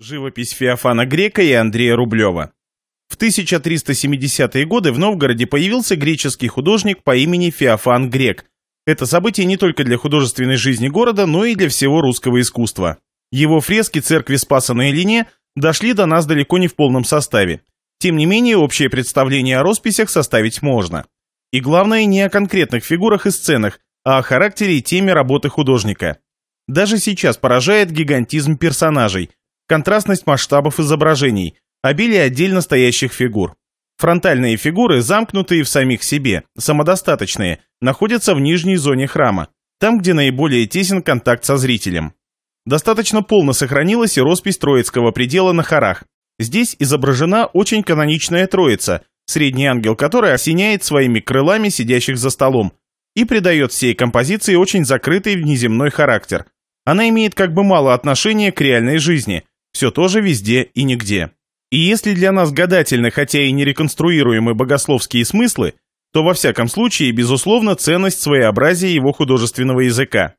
Живопись Феофана Грека и Андрея Рублева. В 1370-е годы в Новгороде появился греческий художник по имени Феофан Грек. Это событие не только для художественной жизни города, но и для всего русского искусства. Его фрески церкви Спаса на Элине дошли до нас далеко не в полном составе. Тем не менее, общее представление о росписях составить можно. И главное, не о конкретных фигурах и сценах, а о характере и теме работы художника. Даже сейчас поражает гигантизм персонажей – контрастность масштабов изображений, обилие отдельно стоящих фигур. Фронтальные фигуры, замкнутые в самих себе, самодостаточные, находятся в нижней зоне храма, там, где наиболее тесен контакт со зрителем. Достаточно полно сохранилась и роспись Троицкого предела на хорах. Здесь изображена очень каноничная Троица, средний ангел которой осеняет своими крылами сидящих за столом и придает всей композиции очень закрытый внеземной характер. Она имеет как бы мало отношения к реальной жизни, все тоже везде и нигде. И если для нас гадательны, хотя и нереконструируемы богословские смыслы, то во всяком случае, безусловно, ценность своеобразия его художественного языка.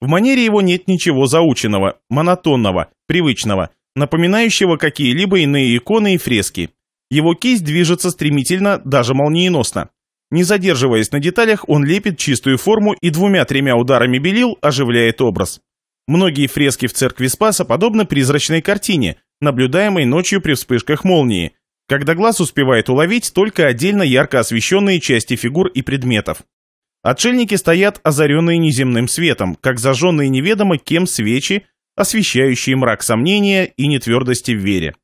В манере его нет ничего заученного, монотонного, привычного, напоминающего какие-либо иные иконы и фрески. Его кисть движется стремительно, даже молниеносно. Не задерживаясь на деталях, он лепит чистую форму и двумя-тремя ударами белил оживляет образ. Многие фрески в церкви Спаса подобны призрачной картине, наблюдаемой ночью при вспышках молнии, когда глаз успевает уловить только отдельно ярко освещенные части фигур и предметов. Отшельники стоят, озаренные неземным светом, как зажженные неведомо кем свечи, освещающие мрак сомнения и нетвердости в вере.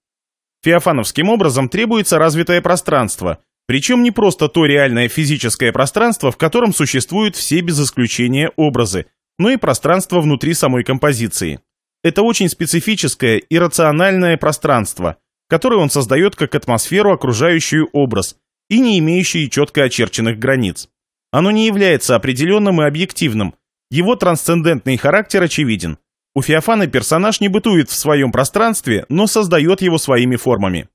Феофановским образом требуется развитое пространство, причем не просто то реальное физическое пространство, в котором существуют все без исключения образы – но ну и пространство внутри самой композиции. Это очень специфическое и рациональное пространство, которое он создает как атмосферу, окружающую образ, и не имеющие четко очерченных границ. Оно не является определенным и объективным, его трансцендентный характер очевиден. У Феофана персонаж не бытует в своем пространстве, но создает его своими формами.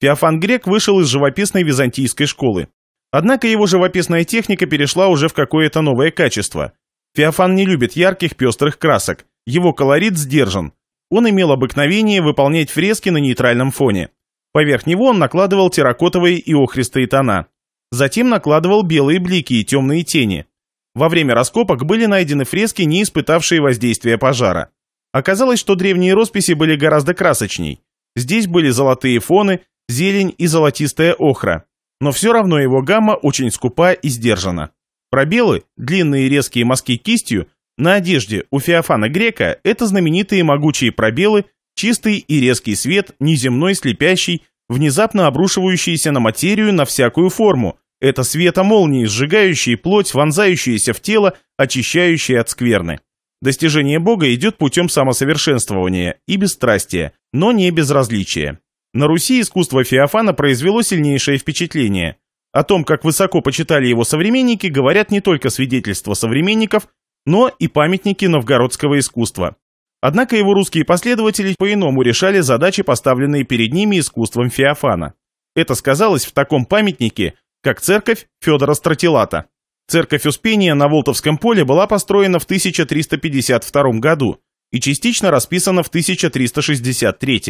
Феофан Грек вышел из живописной византийской школы. Однако его живописная техника перешла уже в какое-то новое качество – Феофан не любит ярких пестрых красок, его колорит сдержан. Он имел обыкновение выполнять фрески на нейтральном фоне. Поверх него он накладывал терракотовые и охристые тона. Затем накладывал белые блики и темные тени. Во время раскопок были найдены фрески, не испытавшие воздействия пожара. Оказалось, что древние росписи были гораздо красочней. Здесь были золотые фоны, зелень и золотистая охра. Но все равно его гамма очень скупа и сдержана. Пробелы, длинные резкие мазки кистью, на одежде у Феофана Грека – это знаменитые могучие пробелы, чистый и резкий свет, неземной, слепящий, внезапно обрушивающийся на материю, на всякую форму. Это светомолнии, сжигающие плоть, вонзающиеся в тело, очищающие от скверны. Достижение Бога идет путем самосовершенствования и бесстрастия, но не безразличия. На Руси искусство Феофана произвело сильнейшее впечатление – о том, как высоко почитали его современники, говорят не только свидетельства современников, но и памятники новгородского искусства. Однако его русские последователи по-иному решали задачи, поставленные перед ними искусством Феофана. Это сказалось в таком памятнике, как церковь Федора Стратилата. Церковь Успения на Волтовском поле была построена в 1352 году и частично расписана в 1363.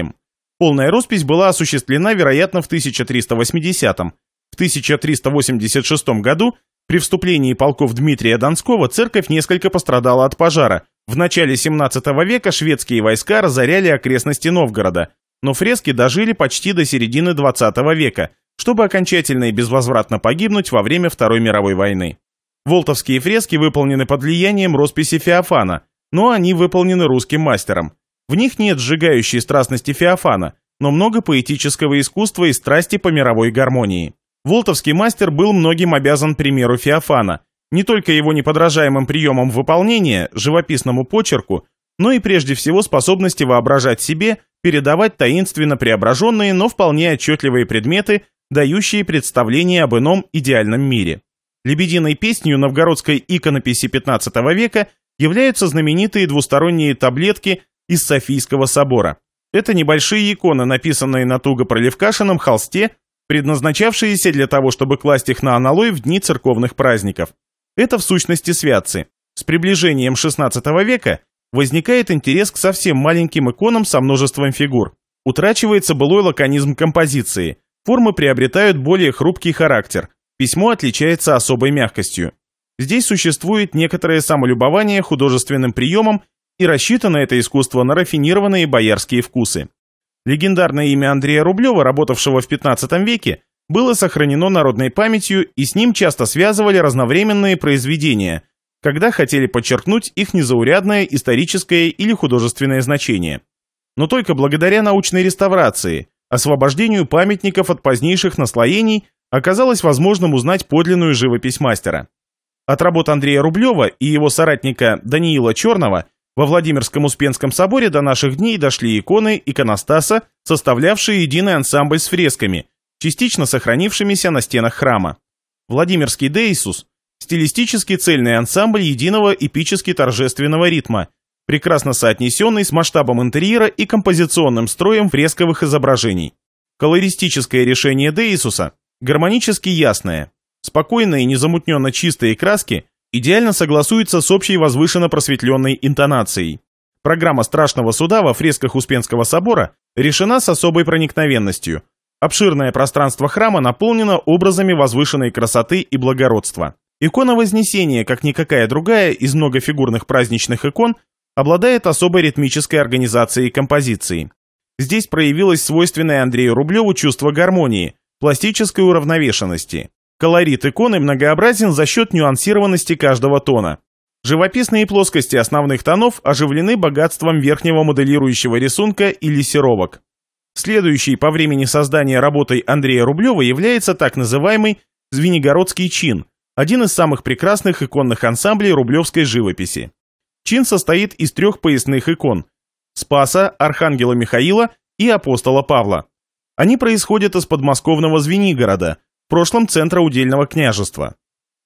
Полная роспись была осуществлена, вероятно, в 1380 1386 году при вступлении полков Дмитрия Донского церковь несколько пострадала от пожара. В начале 17 века шведские войска разоряли окрестности Новгорода, но фрески дожили почти до середины 20 века, чтобы окончательно и безвозвратно погибнуть во время Второй мировой войны. Волтовские фрески выполнены под влиянием росписи Феофана, но они выполнены русским мастером. В них нет сжигающей страстности Феофана, но много поэтического искусства и страсти по мировой гармонии. Волтовский мастер был многим обязан примеру Феофана, не только его неподражаемым приемом выполнения, живописному почерку, но и прежде всего способности воображать себе, передавать таинственно преображенные, но вполне отчетливые предметы, дающие представление об ином идеальном мире. Лебединой песнью новгородской иконописи XV века являются знаменитые двусторонние таблетки из Софийского собора. Это небольшие иконы, написанные на туго проливкашенном холсте предназначавшиеся для того, чтобы класть их на аналой в дни церковных праздников. Это в сущности святцы. С приближением XVI века возникает интерес к совсем маленьким иконам со множеством фигур. Утрачивается былой лаконизм композиции. Формы приобретают более хрупкий характер. Письмо отличается особой мягкостью. Здесь существует некоторое самолюбование художественным приемом и рассчитано это искусство на рафинированные боярские вкусы. Легендарное имя Андрея Рублева, работавшего в 15 веке, было сохранено народной памятью, и с ним часто связывали разновременные произведения, когда хотели подчеркнуть их незаурядное историческое или художественное значение. Но только благодаря научной реставрации, освобождению памятников от позднейших наслоений, оказалось возможным узнать подлинную живопись мастера. От работ Андрея Рублева и его соратника Даниила Черного – во Владимирском Успенском соборе до наших дней дошли иконы иконостаса, составлявшие единый ансамбль с фресками, частично сохранившимися на стенах храма. Владимирский Деисус – стилистически цельный ансамбль единого эпически торжественного ритма, прекрасно соотнесенный с масштабом интерьера и композиционным строем фресковых изображений. Колористическое решение Деисуса – гармонически ясное. Спокойные, незамутненно чистые краски – идеально согласуется с общей возвышенно просветленной интонацией. Программа страшного суда во фресках Успенского собора решена с особой проникновенностью. Обширное пространство храма наполнено образами возвышенной красоты и благородства. Икона Вознесения, как никакая другая из многофигурных праздничных икон, обладает особой ритмической организацией композиции. Здесь проявилось свойственное Андрею Рублеву чувство гармонии, пластической уравновешенности. Колорит иконы многообразен за счет нюансированности каждого тона. Живописные плоскости основных тонов оживлены богатством верхнего моделирующего рисунка и лессировок. Следующей по времени создания работой Андрея Рублева является так называемый «Звенигородский чин», один из самых прекрасных иконных ансамблей рублевской живописи. Чин состоит из трех поясных икон – Спаса, Архангела Михаила и Апостола Павла. Они происходят из подмосковного Звенигорода – в прошлом центра удельного княжества.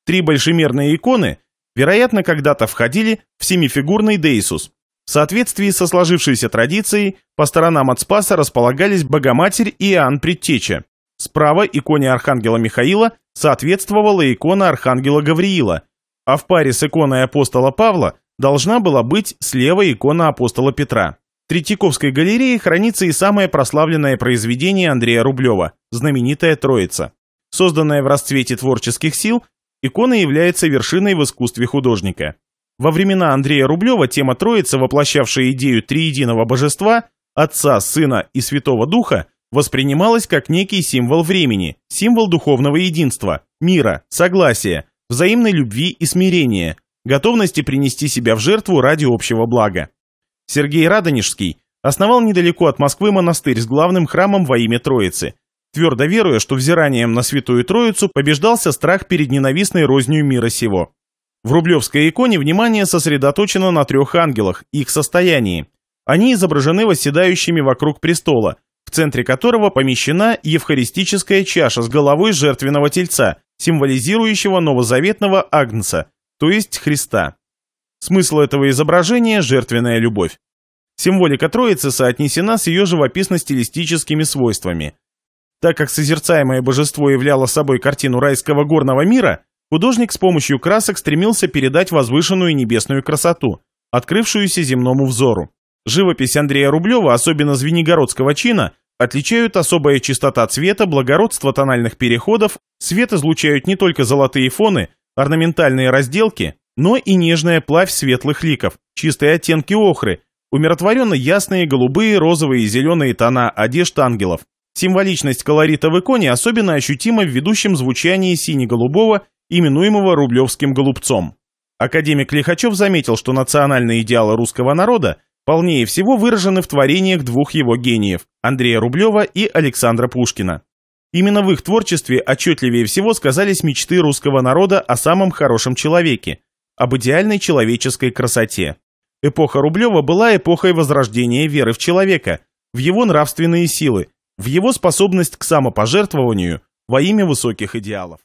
Три большемерные иконы, вероятно, когда-то входили в семифигурный Дейсус. В соответствии со сложившейся традицией, по сторонам от Спаса располагались Богоматерь и Иоанн Предтеча. Справа иконе Архангела Михаила соответствовала икона Архангела Гавриила, а в паре с иконой апостола Павла должна была быть слева икона апостола Петра. В Третьяковской галерее хранится и самое прославленное произведение Андрея Рублева – знаменитая «Троица». Созданная в расцвете творческих сил, икона является вершиной в искусстве художника. Во времена Андрея Рублева тема Троицы, воплощавшая идею триединого божества, Отца, Сына и Святого Духа, воспринималась как некий символ времени, символ духовного единства, мира, согласия, взаимной любви и смирения, готовности принести себя в жертву ради общего блага. Сергей Радонежский основал недалеко от Москвы монастырь с главным храмом во имя Троицы – твердо веруя, что взиранием на Святую Троицу побеждался страх перед ненавистной рознью мира сего. В рублевской иконе внимание сосредоточено на трех ангелах, их состоянии. Они изображены восседающими вокруг престола, в центре которого помещена евхаристическая чаша с головой жертвенного тельца, символизирующего новозаветного Агнца, то есть Христа. Смысл этого изображения – жертвенная любовь. Символика Троицы соотнесена с ее живописно-стилистическими свойствами. Так как созерцаемое божество являло собой картину райского горного мира, художник с помощью красок стремился передать возвышенную небесную красоту, открывшуюся земному взору. Живопись Андрея Рублева, особенно звенигородского чина, отличают особая чистота цвета, благородство тональных переходов, свет излучают не только золотые фоны, орнаментальные разделки, но и нежная плавь светлых ликов, чистые оттенки охры, умиротворенно ясные голубые, розовые и зеленые тона одежд ангелов. Символичность колорита в иконе особенно ощутима в ведущем звучании сине-голубого, именуемого рублевским голубцом. Академик Лихачев заметил, что национальные идеалы русского народа полнее всего выражены в творениях двух его гениев – Андрея Рублева и Александра Пушкина. Именно в их творчестве отчетливее всего сказались мечты русского народа о самом хорошем человеке, об идеальной человеческой красоте. Эпоха Рублева была эпохой возрождения веры в человека, в его нравственные силы, в его способность к самопожертвованию во имя высоких идеалов.